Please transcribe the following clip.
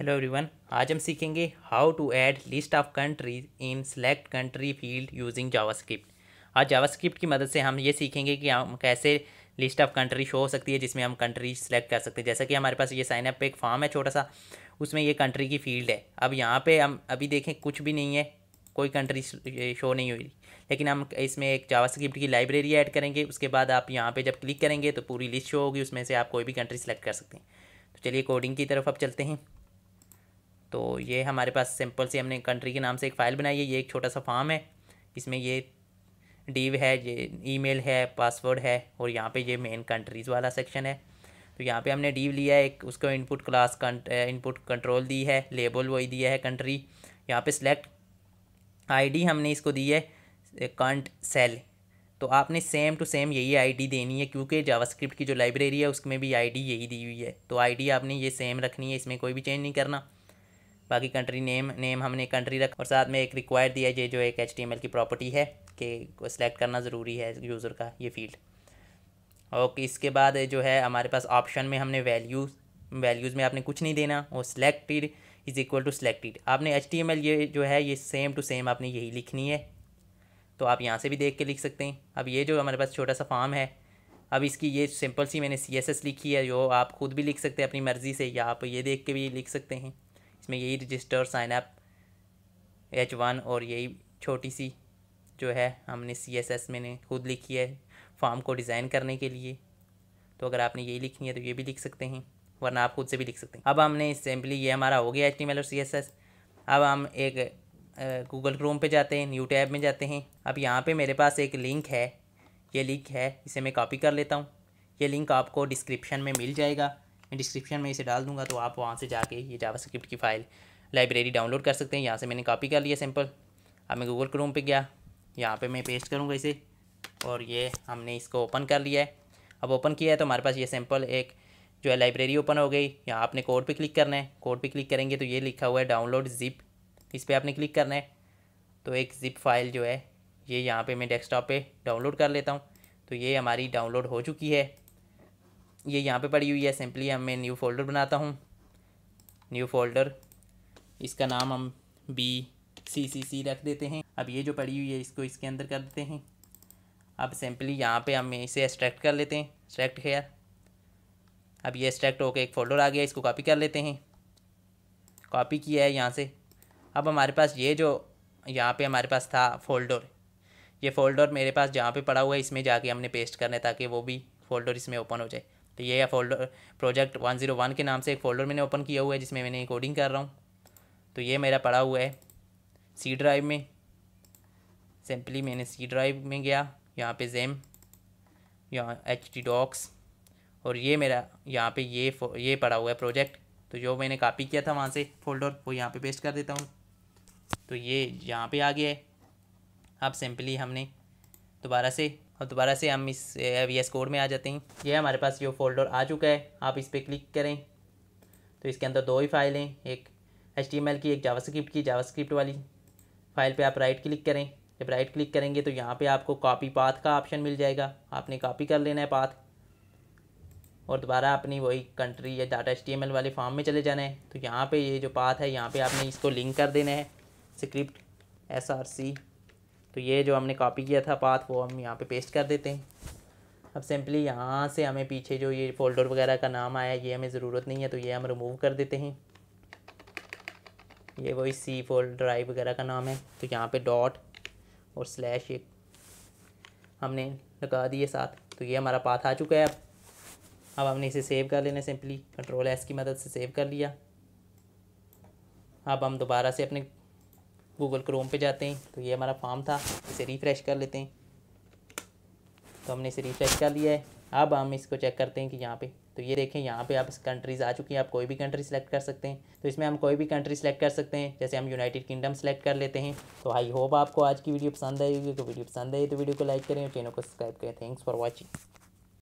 hello everyone आज हम सीखेंगे how to add list of countries in select country field using JavaScript आज JavaScript की मदद से हम ये सीखेंगे कि हम कैसे लिस्ट ऑफ कंट्री शो हो सकती है जिसमें हम कंट्री सेलेक्ट कर सकते हैं जैसा कि हमारे पास ये साइन अप पे एक फॉर्म है छोटा सा उसमें ये कंट्री की फील्ड है अब यहाँ पर हम अभी देखें कुछ भी नहीं है कोई कंट्री शो नहीं हुई लेकिन हम इसमें एक जावास्क्रिप्ट की लाइब्रेरी ऐड करेंगे उसके बाद आप यहाँ पर जब क्लिक करेंगे तो पूरी लिस्ट शो होगी उसमें से आप कोई भी कंट्री सेलेक्ट कर सकते हैं तो चलिए कोडिंग की तरफ अब चलते हैं तो ये हमारे पास सिंपल सी हमने कंट्री के नाम से एक फ़ाइल बनाई है ये एक छोटा सा फॉर्म है इसमें ये डीव है ये ईमेल है पासवर्ड है और यहाँ पे ये मेन कंट्रीज़ वाला सेक्शन है तो यहाँ पे हमने डीव लिया है एक उसको इनपुट क्लास इनपुट कंट्रोल दी है लेबल वही दिया है कंट्री यहाँ पे सिलेक्ट आईडी हमने इसको दी है कंट सेल तो आपने सेम टू सेम यही आईडी देनी है क्योंकि जावास्क्रिप्ट की जो लाइब्रेरी है उसमें भी आईडी यही दी हुई है तो आईडी आपने ये सेम रखनी है इसमें कोई भी चेंज नहीं करना बाकी कंट्री नेम नेम हमने कंट्री रखा और साथ में एक रिक्वायर दिया जो एक एच की प्रॉपर्टी है कि सेलेक्ट करना ज़रूरी है यूज़र का ये फील्ड और इसके बाद जो है हमारे पास ऑप्शन में हमने वैल्यूज़ वैल्यूज़ में आपने कुछ नहीं देना और selected is equal to selected आपने एच ये जो है ये सेम टू सेम आपने यही लिखनी है तो आप यहाँ से भी देख के लिख सकते हैं अब ये जो हमारे पास छोटा सा फॉर्म है अब इसकी ये सिंपल सी मैंने सी लिखी है जो आप खुद भी लिख सकते हैं अपनी मर्ज़ी से या आप ये देख के भी लिख सकते हैं इसमें यही register sign up H one और यही छोटी सी जो है हमने सी एस एस मैंने खुद लिखी है फॉर्म को डिज़ाइन करने के लिए तो अगर आपने यही लिखनी है तो ये भी लिख सकते हैं वरना आप खुद से भी लिख सकते हैं अब हमने सिंपली ये हमारा हो गया एच टी और सी एस एस अब हम एक गूगल क्रोम पे जाते हैं न्यू टैब में जाते हैं अब यहाँ पे मेरे पास एक लिंक है ये लिंक है इसे मैं कॉपी कर लेता हूँ ये लिंक आपको डिस्क्रिप्शन में मिल जाएगा मैं डिस्क्रिप्शन में इसे डाल दूँगा तो आप वहाँ से जाके ये जावा स्क्रिप्ट की फ़ाइल लाइब्रेरी डाउनलोड कर सकते हैं यहाँ से मैंने कॉपी कर लिया सैम्पल अब मैं गूगल क्रोम पर गया यहाँ पर मैं पेस्ट करूँगा इसे और ये हमने इसको ओपन कर लिया है अब ओपन किया है तो हमारे पास ये सैम्पल एक जो है लाइब्रेरी ओपन हो गई यहाँ आपने कोड पे क्लिक करना है कोड पे क्लिक करेंगे तो ये लिखा हुआ है डाउनलोड जिप इस पर आपने क्लिक करना है तो एक जिप फाइल जो है ये यहाँ पे मैं डेस्कटॉप पे डाउनलोड कर लेता हूँ तो ये हमारी डाउनलोड हो चुकी है ये यहाँ पे पड़ी हुई है सिंपली हम मैं न्यू फोल्डर बनाता हूँ न्यू फोल्डर इसका नाम हम बी सी सी सी रख देते हैं अब ये जो पड़ी हुई है इसको इसके अंदर कर देते हैं अब सिंपली यहाँ पे हम इसे एक्सट्रैक्ट कर लेते हैं एक्सट्रैक्ट हेयर अब ये एक्सट्रैक्ट होकर एक फ़ोल्डर आ गया इसको कॉपी कर लेते हैं कॉपी किया है यहाँ से अब हमारे पास ये जो यहाँ पे हमारे पास था फोल्डर ये फ़ोल्डर मेरे पास जहाँ पे पड़ा हुआ है इसमें जाके हमने पेस्ट करना है ताकि वो भी फ़ोल्डर इसमें ओपन हो जाए तो ये folder project one zero one के नाम से एक फ़ोल्डर मैंने ओपन किया हुआ है जिसमें मैंने कोडिंग कर रहा हूँ तो ये मेरा पड़ा हुआ है सी ड्राइव में सिंपली मैंने सी ड्राइव में गया यहाँ पे जेम यहाँ एच टी डॉक्स और ये मेरा यहाँ पे ये ये पड़ा हुआ है प्रोजेक्ट तो जो मैंने कॉपी किया था वहाँ से फोल्डर वो यहाँ पे पेस्ट कर देता हूँ तो ये यहाँ पे आ गया है अब सिंपली हमने दोबारा से अब दोबारा से हम इस वी एस कोड में आ जाते हैं ये हमारे पास ये फोल्डर आ चुका है आप इस पर क्लिक करें तो इसके अंदर दो ही फाइलें एक एच की एक स्क्रिप्ट की स्क्रिप्ट वाली फाइल पर आप राइट क्लिक करें जब राइट क्लिक करेंगे तो यहाँ पर आपको कॉपी पाथ का ऑप्शन मिल जाएगा आपने कॉपी कर लेना है पाथ और दोबारा अपनी वही कंट्री या डाटा एच वाले फॉर्म में चले जाना है तो यहाँ पे ये जो पाथ है यहाँ पे आपने इसको लिंक कर देना है स्क्रिप्ट एस आर सी तो ये जो हमने कॉपी किया था पाथ वो हम यहाँ पे पेस्ट कर देते हैं अब सिंपली यहाँ से हमें पीछे जो ये फोल्डर वगैरह का नाम आया ये हमें ज़रूरत नहीं है तो ये हम रिमूव कर देते हैं ये वही सी फोल्ड ड्राइव वगैरह का नाम है तो यहाँ पे डॉट और स्लैश ये हमने लगा दिए साथ तो ये हमारा पाथ आ चुका है अब अब हमने इसे सेव कर लेना सिंपली कंट्रोल एस की मदद से सेव कर लिया अब हम दोबारा से अपने गूगल क्रोम पे जाते हैं तो ये हमारा फॉर्म था इसे रिफ़्रेश कर लेते हैं तो हमने इसे रिफ़्रेश कर लिया है अब हम इसको चेक करते हैं कि यहाँ पे तो ये देखें यहाँ पे आप कंट्रीज़ आ चुकी हैं आप कोई भी कंट्री सेलेक्ट कर सकते हैं तो इसमें हम कोई भी कंट्री सेलेक्ट कर सकते हैं जैसे हम यूनाइटेड किंगडम सेलेक्ट कर लेते हैं तो आई होप आपको आज की वीडियो पसंद आई तो वीडियो पसंद आई तो वीडियो को लाइक करें और चैनल को सब्सक्राइब करें थैंक्स फॉर वॉचिंग